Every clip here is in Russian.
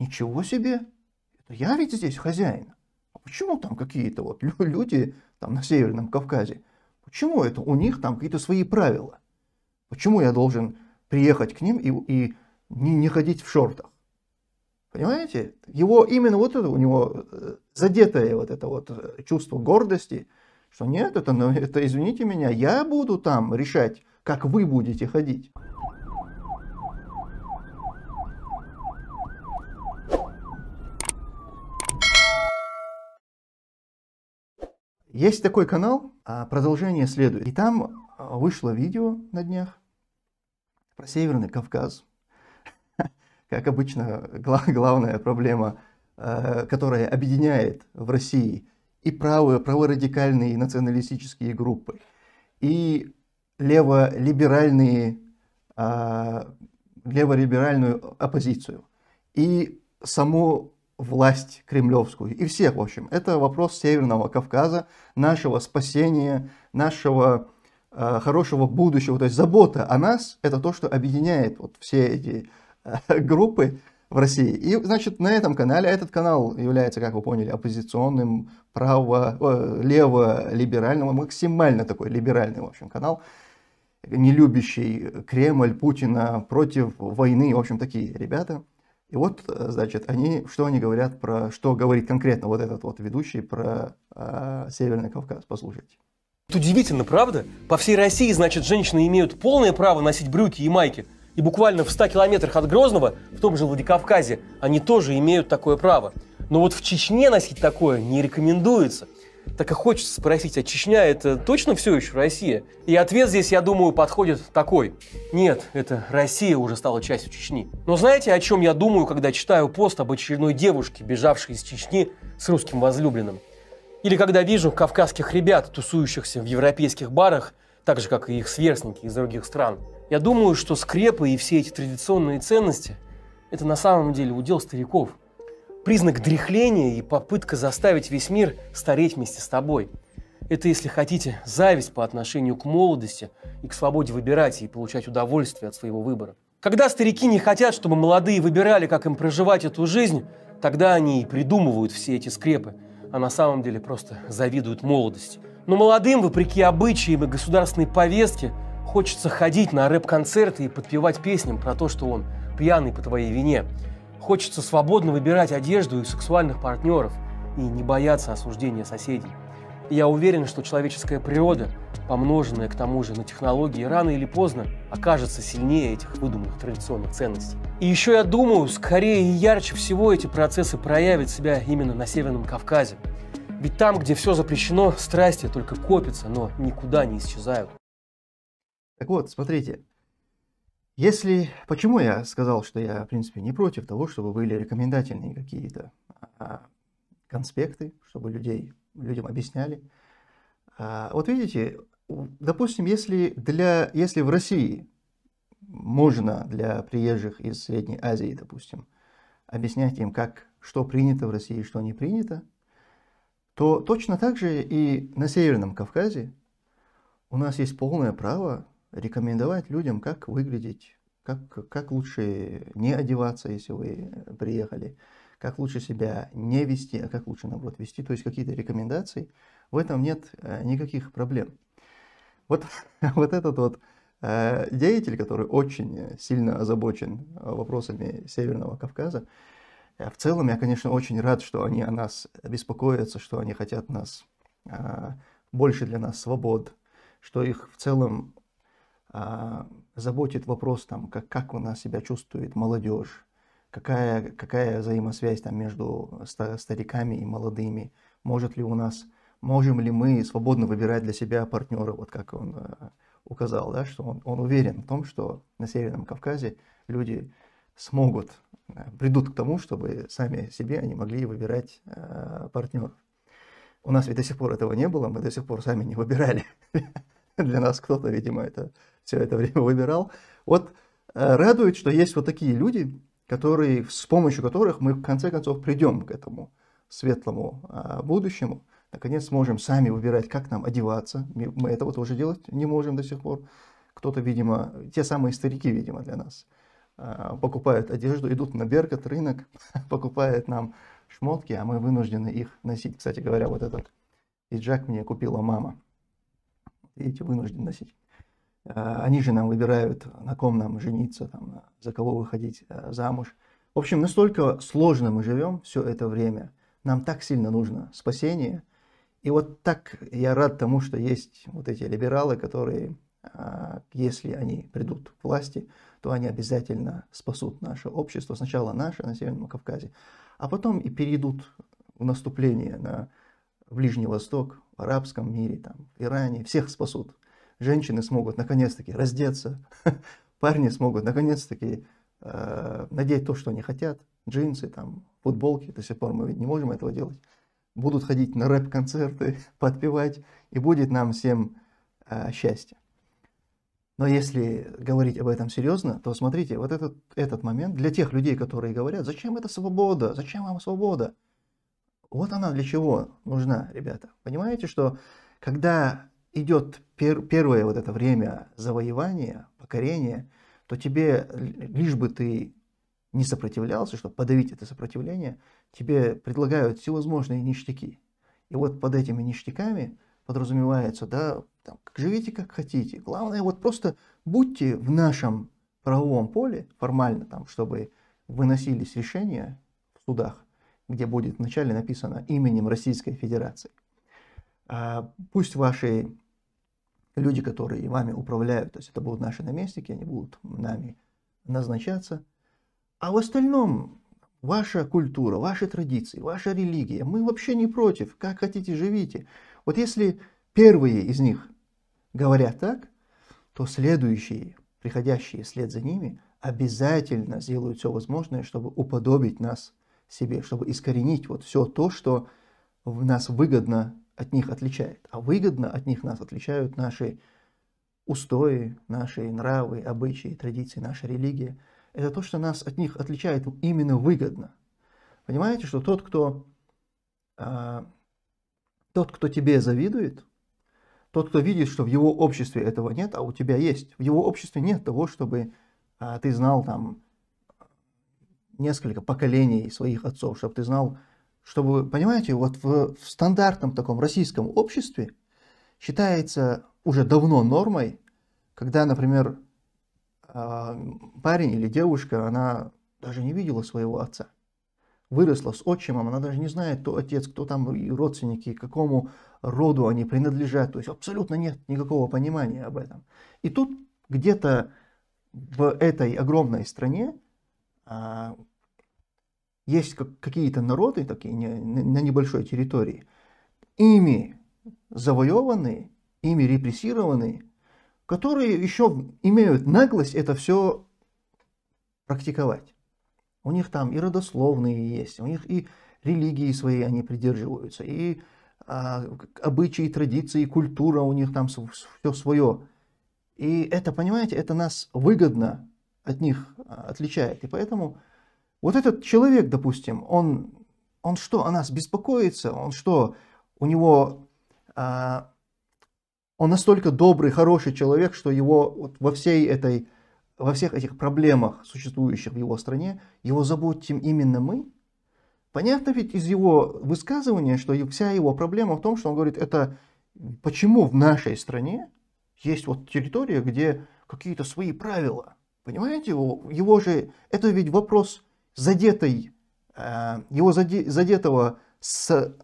Ничего себе! Это я ведь здесь хозяин. А почему там какие-то вот люди там на Северном Кавказе? Почему это у них там какие-то свои правила? Почему я должен приехать к ним и, и не, не ходить в шортах? Понимаете? Его именно вот это у него э, задетое вот это вот э, чувство гордости, что нет, это, ну, это извините меня, я буду там решать, как вы будете ходить. Есть такой канал, а, продолжение следует. И там а, вышло видео на днях про Северный Кавказ. Как обычно, главная проблема, э, которая объединяет в России и правые, праворадикальные националистические группы, и лево-либеральные, а, либеральную оппозицию, и саму власть кремлевскую и всех, в общем. Это вопрос Северного Кавказа, нашего спасения, нашего э, хорошего будущего. То есть забота о нас – это то, что объединяет вот все эти э, группы в России. И, значит, на этом канале, а этот канал является, как вы поняли, оппозиционным, право, э, лево-либеральным, максимально такой либеральный, в общем, канал, не любящий Кремль, Путина, против войны, в общем, такие ребята – и вот, э, значит, они, что они говорят про, что говорит конкретно вот этот вот ведущий про э, Северный Кавказ. Послушайте. Удивительно, правда? По всей России, значит, женщины имеют полное право носить брюки и майки. И буквально в 100 километрах от Грозного, в том же Владикавказе, они тоже имеют такое право. Но вот в Чечне носить такое не рекомендуется – так и хочется спросить, а Чечня – это точно все еще Россия? И ответ здесь, я думаю, подходит такой. Нет, это Россия уже стала частью Чечни. Но знаете, о чем я думаю, когда читаю пост об очередной девушке, бежавшей из Чечни с русским возлюбленным? Или когда вижу кавказских ребят, тусующихся в европейских барах, так же, как и их сверстники из других стран. Я думаю, что скрепы и все эти традиционные ценности – это на самом деле удел стариков. Признак дряхления и попытка заставить весь мир стареть вместе с тобой. Это, если хотите, зависть по отношению к молодости и к свободе выбирать и получать удовольствие от своего выбора. Когда старики не хотят, чтобы молодые выбирали, как им проживать эту жизнь, тогда они и придумывают все эти скрепы, а на самом деле просто завидуют молодости. Но молодым, вопреки обычаям и государственной повестке, хочется ходить на рэп-концерты и подпевать песням про то, что он пьяный по твоей вине – Хочется свободно выбирать одежду и сексуальных партнеров и не бояться осуждения соседей. я уверен, что человеческая природа, помноженная к тому же на технологии, рано или поздно окажется сильнее этих выдуманных традиционных ценностей. И еще я думаю, скорее и ярче всего эти процессы проявят себя именно на Северном Кавказе. Ведь там, где все запрещено, страсти только копятся, но никуда не исчезают. Так вот, смотрите, если... Почему я сказал, что я, в принципе, не против того, чтобы были рекомендательные какие-то а, конспекты, чтобы людей, людям объясняли. А, вот видите, допустим, если, для, если в России можно для приезжих из Средней Азии, допустим, объяснять им, как, что принято в России, что не принято, то точно так же и на Северном Кавказе у нас есть полное право рекомендовать людям, как выглядеть, как, как лучше не одеваться, если вы приехали, как лучше себя не вести, а как лучше, наоборот, вести. То есть какие-то рекомендации. В этом нет э, никаких проблем. Вот, вот этот вот э, деятель, который очень сильно озабочен э, вопросами Северного Кавказа, в целом я, конечно, очень рад, что они о нас беспокоятся, что они хотят нас больше для нас свобод, что их в целом а, заботит вопрос, там, как, как у нас себя чувствует молодежь, какая, какая взаимосвязь там, между стариками и молодыми, может ли у нас, можем ли мы свободно выбирать для себя партнера, вот как он а, указал, да, что он, он уверен в том, что на Северном Кавказе люди смогут, а, придут к тому, чтобы сами себе они могли выбирать э, партнеров. У нас ведь до сих пор этого не было, мы до сих пор сами не выбирали. для нас кто-то, видимо, это все это время выбирал. Вот э, радует, что есть вот такие люди, которые, с помощью которых мы в конце концов придем к этому светлому а, будущему. Наконец сможем сами выбирать, как нам одеваться. Мы этого тоже делать не можем до сих пор. Кто-то, видимо, те самые старики, видимо, для нас а, покупают одежду, идут на Беркет, рынок, покупают нам шмотки, а мы вынуждены их носить. Кстати говоря, вот этот пиджак мне купила мама видите, вынужден носить. А, они же нам выбирают, на ком нам жениться, там, за кого выходить э, замуж. В общем, настолько сложно мы живем все это время. Нам так сильно нужно спасение. И вот так я рад тому, что есть вот эти либералы, которые, а, если они придут к власти, то они обязательно спасут наше общество. Сначала наше на Северном Кавказе, а потом и перейдут в наступление на Ближний Восток, арабском мире, там, в Иране, всех спасут. Женщины смогут наконец-таки раздеться, парни смогут наконец-таки э, надеть то, что они хотят, джинсы, там, футболки, до сих пор мы ведь не можем этого делать. Будут ходить на рэп-концерты, подпевать, и будет нам всем э, счастье. Но если говорить об этом серьезно, то смотрите, вот этот, этот момент для тех людей, которые говорят, зачем это свобода, зачем вам свобода, вот она для чего нужна, ребята. Понимаете, что когда идет пер первое вот это время завоевания, покорения, то тебе, лишь бы ты не сопротивлялся, чтобы подавить это сопротивление, тебе предлагают всевозможные ништяки. И вот под этими ништяками подразумевается, да, там, живите как хотите. Главное, вот просто будьте в нашем правовом поле формально, там, чтобы выносились решения в судах, где будет вначале написано именем Российской Федерации. А, пусть ваши люди, которые вами управляют, то есть это будут наши наместники, они будут нами назначаться. А в остальном ваша культура, ваши традиции, ваша религия, мы вообще не против, как хотите живите. Вот если первые из них говорят так, то следующие, приходящие вслед за ними, обязательно сделают все возможное, чтобы уподобить нас – себе, чтобы искоренить вот все то, что в нас выгодно от них отличает. А выгодно от них нас отличают наши устои, наши нравы, обычаи, традиции, наша религия. Это то, что нас от них отличает ну, именно выгодно. Понимаете, что тот, кто, а, тот, кто тебе завидует, тот, кто видит, что в его обществе этого нет, а у тебя есть, в его обществе нет того, чтобы а, ты знал там несколько поколений своих отцов, чтобы ты знал, чтобы, понимаете, вот в, в стандартном таком российском обществе считается уже давно нормой, когда, например, а, парень или девушка, она даже не видела своего отца. Выросла с отчимом, она даже не знает, кто отец, кто там и родственники, какому роду они принадлежат. То есть абсолютно нет никакого понимания об этом. И тут где-то в этой огромной стране а, есть какие-то народы такие на небольшой территории, ими завоеванные, ими репрессированные, которые еще имеют наглость это все практиковать. У них там и родословные есть, у них и религии свои они придерживаются, и а, обычаи, традиции, культура у них там все свое. И это, понимаете, это нас выгодно от них а, отличает. И поэтому вот этот человек, допустим, он, он что, о нас беспокоится? Он что, у него... А, он настолько добрый, хороший человек, что его вот во всей этой во всех этих проблемах, существующих в его стране, его заботим именно мы? Понятно ведь из его высказывания, что вся его проблема в том, что он говорит, это почему в нашей стране есть вот территория, где какие-то свои правила. Понимаете, его, его же, это ведь вопрос задетой, э, его задетого с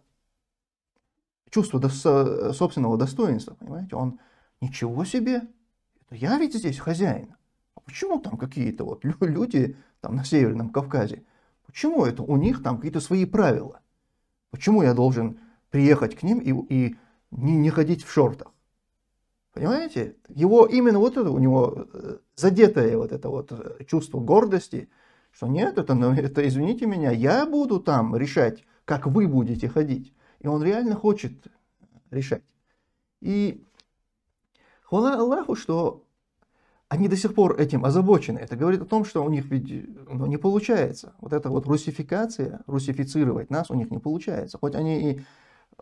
чувства до, с, собственного достоинства, понимаете, он ничего себе, это я ведь здесь хозяин. А почему там какие-то вот люди там на Северном Кавказе, почему это у них там какие-то свои правила? Почему я должен приехать к ним и, и не, не ходить в шортах? Понимаете? Его именно вот это у него э, задетое вот это вот э, чувство гордости – что нет, это, ну, это извините меня, я буду там решать, как вы будете ходить. И он реально хочет решать. И хвала Аллаху, что они до сих пор этим озабочены. Это говорит о том, что у них ведь ну, не получается. Вот эта вот русификация, русифицировать нас у них не получается. Хоть они и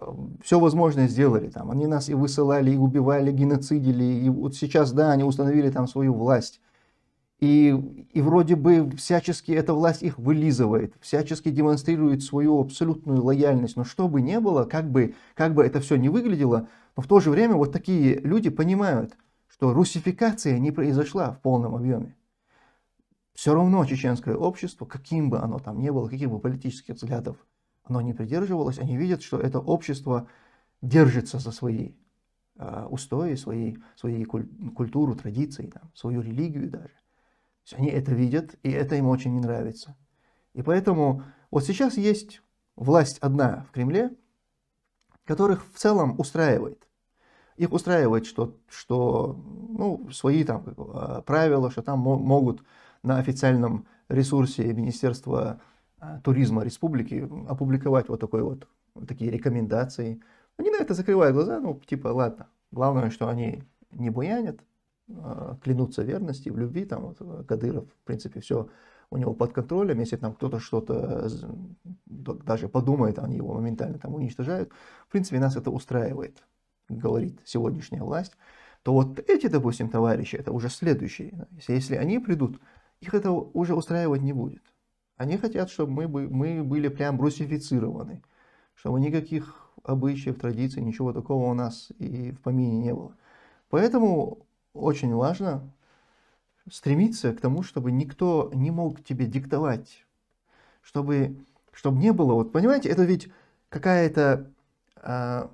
эм, все возможное сделали там. Они нас и высылали, и убивали, геноцидили. И вот сейчас, да, они установили там свою власть. И, и вроде бы всячески эта власть их вылизывает, всячески демонстрирует свою абсолютную лояльность. Но что бы ни было, как бы, как бы это все не выглядело, но в то же время вот такие люди понимают, что русификация не произошла в полном объеме. Все равно чеченское общество, каким бы оно там ни было, каких бы политических взглядов оно не придерживалось, они видят, что это общество держится за свои э, устои, свои, свои куль- культуру, традиции, там, свою религию даже есть они это видят, и это им очень не нравится. И поэтому вот сейчас есть власть одна в Кремле, которых в целом устраивает. Их устраивает, что, что ну, свои там а, правила, что там могут на официальном ресурсе Министерства а, туризма республики опубликовать вот, такой вот, такие рекомендации. Они на это закрывают глаза, ну, типа, ладно. Главное, что они не буянят, а, клянутся верности, в любви, там вот, э, Кадыров, в принципе, все у него под контролем, если там кто-то что-то э, даже подумает, они его моментально там уничтожают. В принципе, нас это устраивает, говорит сегодняшняя власть. То вот эти, допустим, товарищи, это уже следующие. Если, если они придут, их это уже устраивать не будет. Они хотят, чтобы мы, бы, мы были прям русифицированы, чтобы никаких обычаев, традиций, ничего такого у нас и в помине не было. Поэтому очень важно стремиться к тому, чтобы никто не мог тебе диктовать, чтобы, чтобы не было, вот понимаете, это ведь какая-то, э,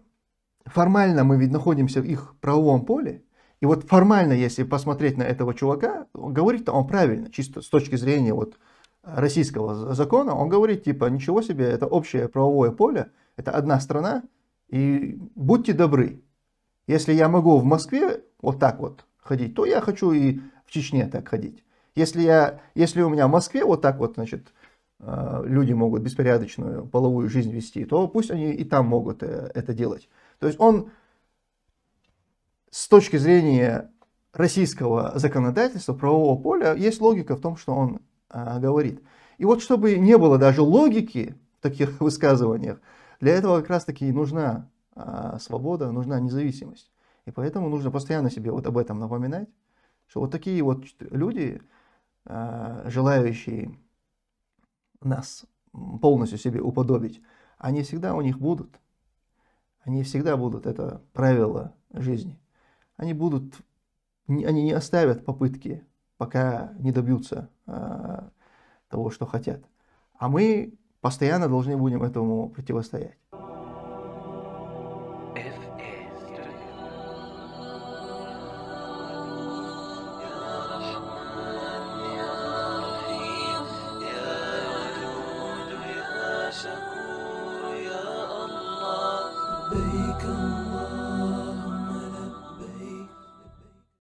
формально мы ведь находимся в их правовом поле, и вот формально, если посмотреть на этого чувака, говорит-то он правильно, чисто с точки зрения вот российского закона, он говорит, типа, ничего себе, это общее правовое поле, это одна страна, и будьте добры, если я могу в Москве вот так вот ходить, то я хочу и в Чечне так ходить. Если, я, если у меня в Москве вот так вот, значит, э, люди могут беспорядочную половую жизнь вести, то пусть они и там могут э, это делать. То есть он с точки зрения российского законодательства, правового поля, есть логика в том, что он э, говорит. И вот чтобы не было даже логики в таких высказываниях, для этого как раз-таки нужна свобода, нужна независимость. И поэтому нужно постоянно себе вот об этом напоминать, что вот такие вот люди, а, желающие нас полностью себе уподобить, они всегда у них будут. Они всегда будут, это правило жизни. Они будут, они не оставят попытки, пока не добьются а, того, что хотят. А мы постоянно должны будем этому противостоять.